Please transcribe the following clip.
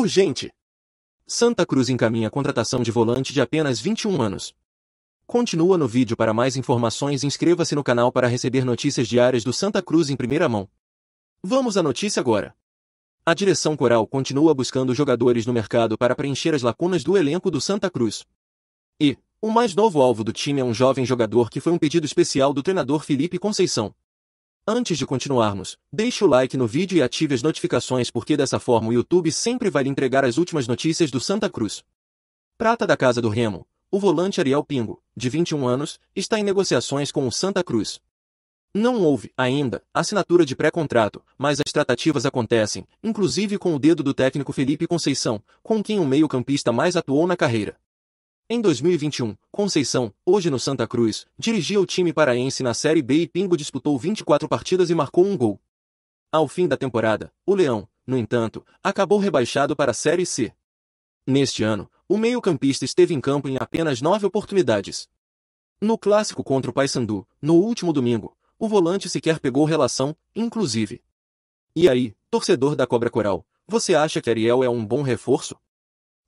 Urgente. Santa Cruz encaminha a contratação de volante de apenas 21 anos. Continua no vídeo para mais informações e inscreva-se no canal para receber notícias diárias do Santa Cruz em primeira mão. Vamos à notícia agora. A direção coral continua buscando jogadores no mercado para preencher as lacunas do elenco do Santa Cruz. E, o mais novo alvo do time é um jovem jogador que foi um pedido especial do treinador Felipe Conceição. Antes de continuarmos, deixe o like no vídeo e ative as notificações porque dessa forma o YouTube sempre vai lhe entregar as últimas notícias do Santa Cruz. Prata da Casa do Remo, o volante Ariel Pingo, de 21 anos, está em negociações com o Santa Cruz. Não houve, ainda, assinatura de pré-contrato, mas as tratativas acontecem, inclusive com o dedo do técnico Felipe Conceição, com quem o meio-campista mais atuou na carreira. Em 2021, Conceição, hoje no Santa Cruz, dirigia o time paraense na Série B e Pingo disputou 24 partidas e marcou um gol. Ao fim da temporada, o Leão, no entanto, acabou rebaixado para a Série C. Neste ano, o meio-campista esteve em campo em apenas nove oportunidades. No clássico contra o Paysandu, no último domingo, o volante sequer pegou relação, inclusive. E aí, torcedor da Cobra Coral, você acha que Ariel é um bom reforço?